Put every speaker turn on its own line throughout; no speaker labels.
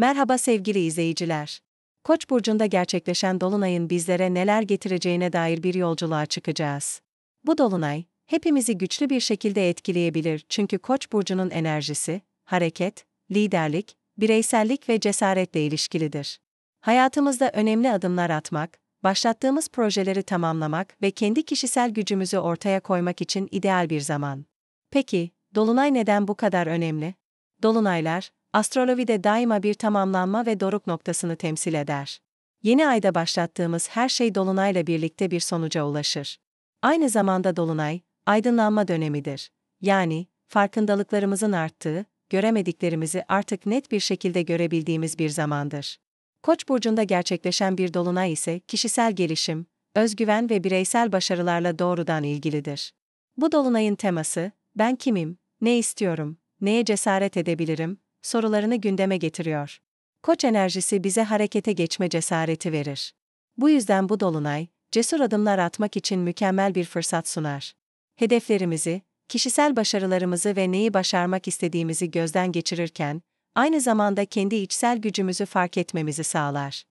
Merhaba sevgili izleyiciler. Koç burcunda gerçekleşen dolunayın bizlere neler getireceğine dair bir yolculuğa çıkacağız. Bu dolunay hepimizi güçlü bir şekilde etkileyebilir çünkü Koç burcunun enerjisi, hareket, liderlik, bireysellik ve cesaretle ilişkilidir. Hayatımızda önemli adımlar atmak, başlattığımız projeleri tamamlamak ve kendi kişisel gücümüzü ortaya koymak için ideal bir zaman. Peki, dolunay neden bu kadar önemli? Dolunaylar, astrolojide daima bir tamamlanma ve doruk noktasını temsil eder. Yeni ayda başlattığımız her şey dolunayla birlikte bir sonuca ulaşır. Aynı zamanda dolunay, aydınlanma dönemidir. Yani, farkındalıklarımızın arttığı, göremediklerimizi artık net bir şekilde görebildiğimiz bir zamandır. Koç burcunda gerçekleşen bir dolunay ise kişisel gelişim, özgüven ve bireysel başarılarla doğrudan ilgilidir. Bu dolunayın teması ben kimim, ne istiyorum, neye cesaret edebilirim sorularını gündeme getiriyor. Koç enerjisi bize harekete geçme cesareti verir. Bu yüzden bu dolunay, cesur adımlar atmak için mükemmel bir fırsat sunar. Hedeflerimizi, kişisel başarılarımızı ve neyi başarmak istediğimizi gözden geçirirken, aynı zamanda kendi içsel gücümüzü fark etmemizi sağlar.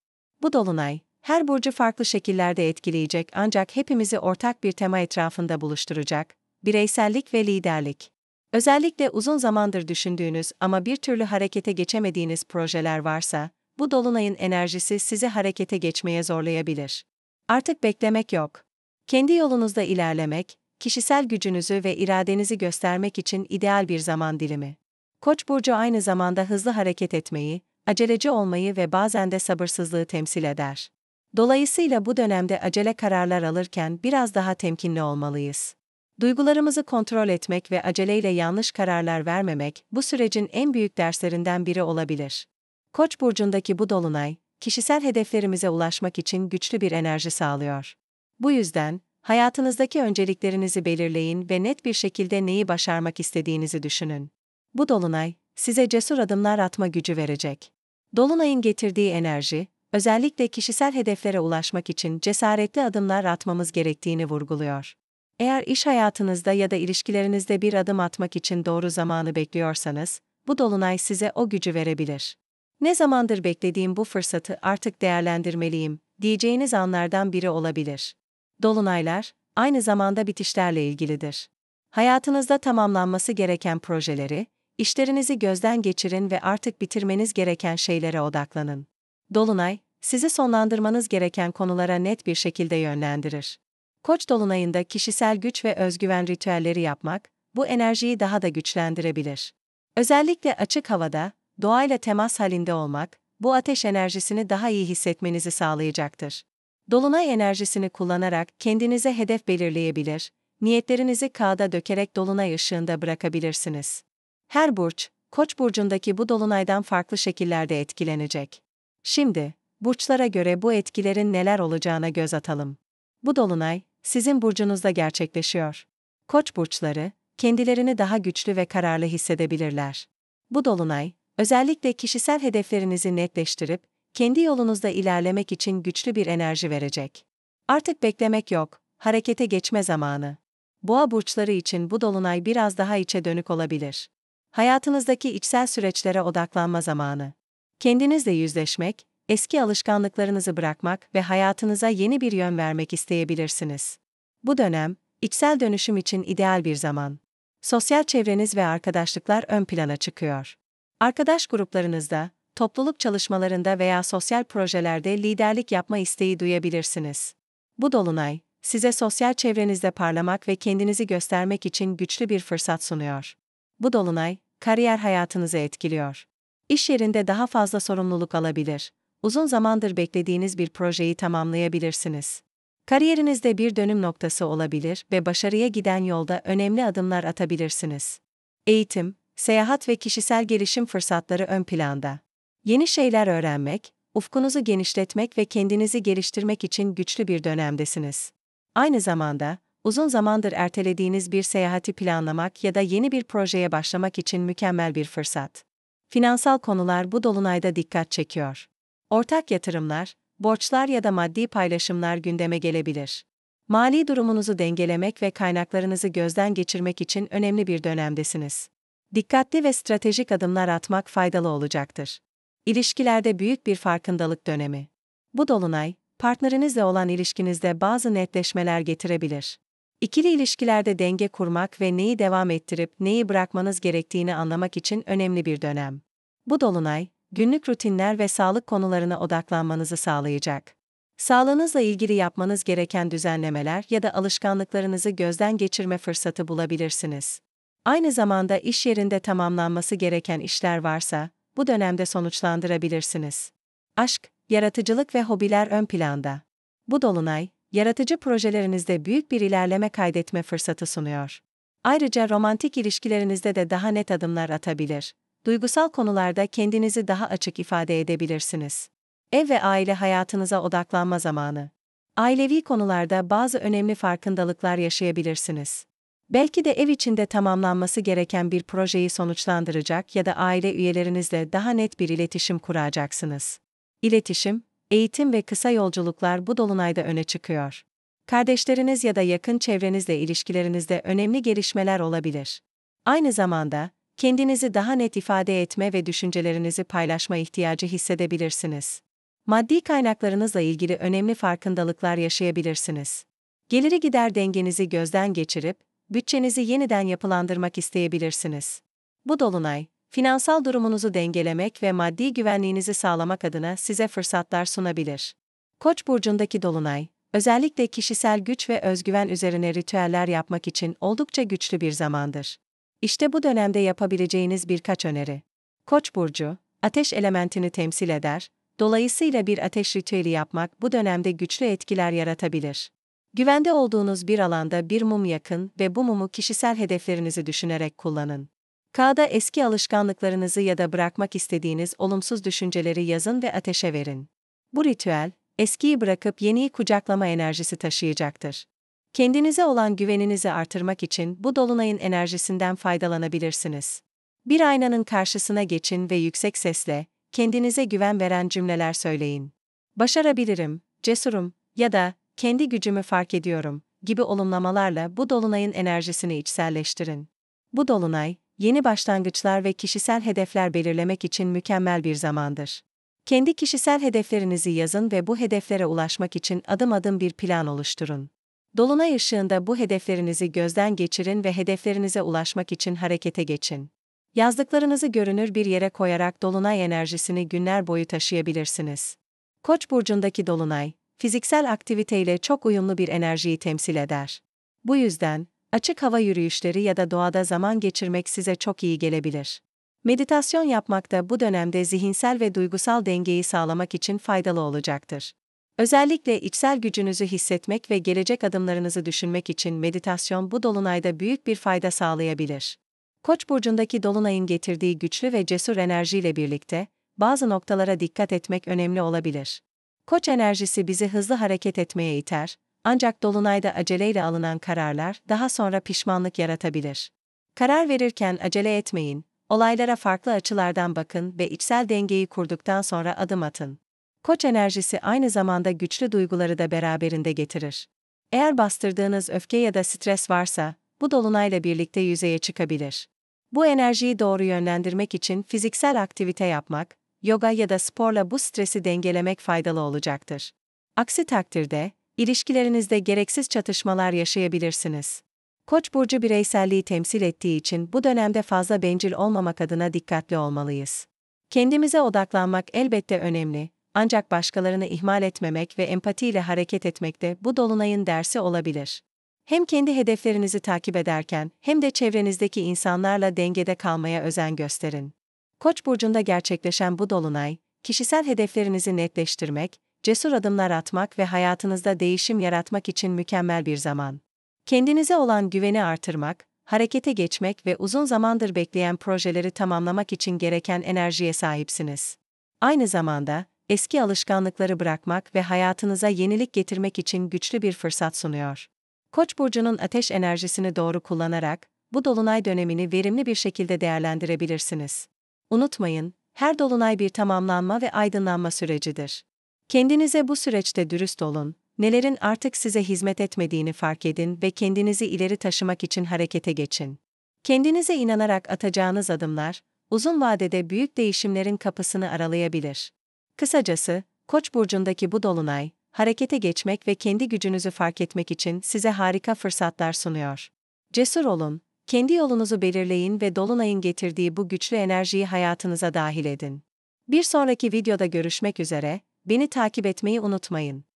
Bu dolunay, her burcu farklı şekillerde etkileyecek ancak hepimizi ortak bir tema etrafında buluşturacak, bireysellik ve liderlik. Özellikle uzun zamandır düşündüğünüz ama bir türlü harekete geçemediğiniz projeler varsa, bu dolunayın enerjisi sizi harekete geçmeye zorlayabilir. Artık beklemek yok. Kendi yolunuzda ilerlemek, kişisel gücünüzü ve iradenizi göstermek için ideal bir zaman dilimi. Koç burcu aynı zamanda hızlı hareket etmeyi, aceleci olmayı ve bazen de sabırsızlığı temsil eder. Dolayısıyla bu dönemde acele kararlar alırken biraz daha temkinli olmalıyız. Duygularımızı kontrol etmek ve aceleyle yanlış kararlar vermemek bu sürecin en büyük derslerinden biri olabilir. Koç burcundaki bu dolunay, kişisel hedeflerimize ulaşmak için güçlü bir enerji sağlıyor. Bu yüzden, hayatınızdaki önceliklerinizi belirleyin ve net bir şekilde neyi başarmak istediğinizi düşünün. Bu dolunay, size cesur adımlar atma gücü verecek. Dolunayın getirdiği enerji, özellikle kişisel hedeflere ulaşmak için cesaretli adımlar atmamız gerektiğini vurguluyor. Eğer iş hayatınızda ya da ilişkilerinizde bir adım atmak için doğru zamanı bekliyorsanız, bu dolunay size o gücü verebilir. Ne zamandır beklediğim bu fırsatı artık değerlendirmeliyim diyeceğiniz anlardan biri olabilir. Dolunaylar aynı zamanda bitişlerle ilgilidir. Hayatınızda tamamlanması gereken projeleri, işlerinizi gözden geçirin ve artık bitirmeniz gereken şeylere odaklanın. Dolunay, sizi sonlandırmanız gereken konulara net bir şekilde yönlendirir. Koç dolunayında kişisel güç ve özgüven ritüelleri yapmak bu enerjiyi daha da güçlendirebilir. Özellikle açık havada, doğayla temas halinde olmak bu ateş enerjisini daha iyi hissetmenizi sağlayacaktır. Dolunay enerjisini kullanarak kendinize hedef belirleyebilir, niyetlerinizi kağıda dökerek dolunay ışığında bırakabilirsiniz. Her burç, Koç burcundaki bu dolunaydan farklı şekillerde etkilenecek. Şimdi, burçlara göre bu etkilerin neler olacağına göz atalım. Bu dolunay, sizin burcunuzda gerçekleşiyor. Koç burçları kendilerini daha güçlü ve kararlı hissedebilirler. Bu dolunay özellikle kişisel hedeflerinizi netleştirip kendi yolunuzda ilerlemek için güçlü bir enerji verecek. Artık beklemek yok, harekete geçme zamanı. Boğa burçları için bu dolunay biraz daha içe dönük olabilir. Hayatınızdaki içsel süreçlere odaklanma zamanı. Kendinizle yüzleşmek, eski alışkanlıklarınızı bırakmak ve hayatınıza yeni bir yön vermek isteyebilirsiniz. Bu dönem, içsel dönüşüm için ideal bir zaman. Sosyal çevreniz ve arkadaşlıklar ön plana çıkıyor. Arkadaş gruplarınızda, topluluk çalışmalarında veya sosyal projelerde liderlik yapma isteği duyabilirsiniz. Bu dolunay, size sosyal çevrenizde parlamak ve kendinizi göstermek için güçlü bir fırsat sunuyor. Bu dolunay, kariyer hayatınızı etkiliyor. İş yerinde daha fazla sorumluluk alabilir uzun zamandır beklediğiniz bir projeyi tamamlayabilirsiniz. Kariyerinizde bir dönüm noktası olabilir ve başarıya giden yolda önemli adımlar atabilirsiniz. Eğitim, seyahat ve kişisel gelişim fırsatları ön planda. Yeni şeyler öğrenmek, ufkunuzu genişletmek ve kendinizi geliştirmek için güçlü bir dönemdesiniz. Aynı zamanda, uzun zamandır ertelediğiniz bir seyahati planlamak ya da yeni bir projeye başlamak için mükemmel bir fırsat. Finansal konular bu dolunayda dikkat çekiyor ortak yatırımlar, borçlar ya da maddi paylaşımlar gündeme gelebilir. Mali durumunuzu dengelemek ve kaynaklarınızı gözden geçirmek için önemli bir dönemdesiniz. Dikkatli ve stratejik adımlar atmak faydalı olacaktır. İlişkilerde büyük bir farkındalık dönemi. Bu dolunay, partnerinizle olan ilişkinizde bazı netleşmeler getirebilir. İkili ilişkilerde denge kurmak ve neyi devam ettirip neyi bırakmanız gerektiğini anlamak için önemli bir dönem. Bu dolunay, günlük rutinler ve sağlık konularına odaklanmanızı sağlayacak. Sağlığınızla ilgili yapmanız gereken düzenlemeler ya da alışkanlıklarınızı gözden geçirme fırsatı bulabilirsiniz. Aynı zamanda iş yerinde tamamlanması gereken işler varsa, bu dönemde sonuçlandırabilirsiniz. Aşk, yaratıcılık ve hobiler ön planda. Bu dolunay, yaratıcı projelerinizde büyük bir ilerleme kaydetme fırsatı sunuyor. Ayrıca romantik ilişkilerinizde de daha net adımlar atabilir duygusal konularda kendinizi daha açık ifade edebilirsiniz. Ev ve aile hayatınıza odaklanma zamanı. Ailevi konularda bazı önemli farkındalıklar yaşayabilirsiniz. Belki de ev içinde tamamlanması gereken bir projeyi sonuçlandıracak ya da aile üyelerinizle daha net bir iletişim kuracaksınız. İletişim, eğitim ve kısa yolculuklar bu dolunayda öne çıkıyor. Kardeşleriniz ya da yakın çevrenizle ilişkilerinizde önemli gelişmeler olabilir. Aynı zamanda, kendinizi daha net ifade etme ve düşüncelerinizi paylaşma ihtiyacı hissedebilirsiniz. Maddi kaynaklarınızla ilgili önemli farkındalıklar yaşayabilirsiniz. Geliri gider dengenizi gözden geçirip, bütçenizi yeniden yapılandırmak isteyebilirsiniz. Bu dolunay, finansal durumunuzu dengelemek ve maddi güvenliğinizi sağlamak adına size fırsatlar sunabilir. Koç burcundaki dolunay, özellikle kişisel güç ve özgüven üzerine ritüeller yapmak için oldukça güçlü bir zamandır. İşte bu dönemde yapabileceğiniz birkaç öneri. Koç burcu, ateş elementini temsil eder, dolayısıyla bir ateş ritüeli yapmak bu dönemde güçlü etkiler yaratabilir. Güvende olduğunuz bir alanda bir mum yakın ve bu mumu kişisel hedeflerinizi düşünerek kullanın. Kağıda eski alışkanlıklarınızı ya da bırakmak istediğiniz olumsuz düşünceleri yazın ve ateşe verin. Bu ritüel, eskiyi bırakıp yeniyi kucaklama enerjisi taşıyacaktır. Kendinize olan güveninizi artırmak için bu dolunayın enerjisinden faydalanabilirsiniz. Bir aynanın karşısına geçin ve yüksek sesle kendinize güven veren cümleler söyleyin. Başarabilirim, cesurum ya da kendi gücümü fark ediyorum gibi olumlamalarla bu dolunayın enerjisini içselleştirin. Bu dolunay, yeni başlangıçlar ve kişisel hedefler belirlemek için mükemmel bir zamandır. Kendi kişisel hedeflerinizi yazın ve bu hedeflere ulaşmak için adım adım bir plan oluşturun. Dolunay ışığında bu hedeflerinizi gözden geçirin ve hedeflerinize ulaşmak için harekete geçin. Yazdıklarınızı görünür bir yere koyarak dolunay enerjisini günler boyu taşıyabilirsiniz. Koç burcundaki dolunay, fiziksel aktiviteyle çok uyumlu bir enerjiyi temsil eder. Bu yüzden, açık hava yürüyüşleri ya da doğada zaman geçirmek size çok iyi gelebilir. Meditasyon yapmak da bu dönemde zihinsel ve duygusal dengeyi sağlamak için faydalı olacaktır. Özellikle içsel gücünüzü hissetmek ve gelecek adımlarınızı düşünmek için meditasyon bu dolunayda büyük bir fayda sağlayabilir. Koç burcundaki dolunayın getirdiği güçlü ve cesur enerjiyle birlikte bazı noktalara dikkat etmek önemli olabilir. Koç enerjisi bizi hızlı hareket etmeye iter, ancak dolunayda aceleyle alınan kararlar daha sonra pişmanlık yaratabilir. Karar verirken acele etmeyin, olaylara farklı açılardan bakın ve içsel dengeyi kurduktan sonra adım atın. Koç enerjisi aynı zamanda güçlü duyguları da beraberinde getirir. Eğer bastırdığınız öfke ya da stres varsa, bu dolunayla birlikte yüzeye çıkabilir. Bu enerjiyi doğru yönlendirmek için fiziksel aktivite yapmak, yoga ya da sporla bu stresi dengelemek faydalı olacaktır. Aksi takdirde, ilişkilerinizde gereksiz çatışmalar yaşayabilirsiniz. Koç burcu bireyselliği temsil ettiği için bu dönemde fazla bencil olmamak adına dikkatli olmalıyız. Kendimize odaklanmak elbette önemli ancak başkalarını ihmal etmemek ve empatiyle hareket etmek de bu dolunayın dersi olabilir. Hem kendi hedeflerinizi takip ederken hem de çevrenizdeki insanlarla dengede kalmaya özen gösterin. Koç burcunda gerçekleşen bu dolunay, kişisel hedeflerinizi netleştirmek, cesur adımlar atmak ve hayatınızda değişim yaratmak için mükemmel bir zaman. Kendinize olan güveni artırmak, harekete geçmek ve uzun zamandır bekleyen projeleri tamamlamak için gereken enerjiye sahipsiniz. Aynı zamanda, eski alışkanlıkları bırakmak ve hayatınıza yenilik getirmek için güçlü bir fırsat sunuyor. Koç burcunun ateş enerjisini doğru kullanarak bu dolunay dönemini verimli bir şekilde değerlendirebilirsiniz. Unutmayın, her dolunay bir tamamlanma ve aydınlanma sürecidir. Kendinize bu süreçte dürüst olun, nelerin artık size hizmet etmediğini fark edin ve kendinizi ileri taşımak için harekete geçin. Kendinize inanarak atacağınız adımlar, uzun vadede büyük değişimlerin kapısını aralayabilir. Kısacası, Koç burcundaki bu dolunay, harekete geçmek ve kendi gücünüzü fark etmek için size harika fırsatlar sunuyor. Cesur olun, kendi yolunuzu belirleyin ve dolunayın getirdiği bu güçlü enerjiyi hayatınıza dahil edin. Bir sonraki videoda görüşmek üzere, beni takip etmeyi unutmayın.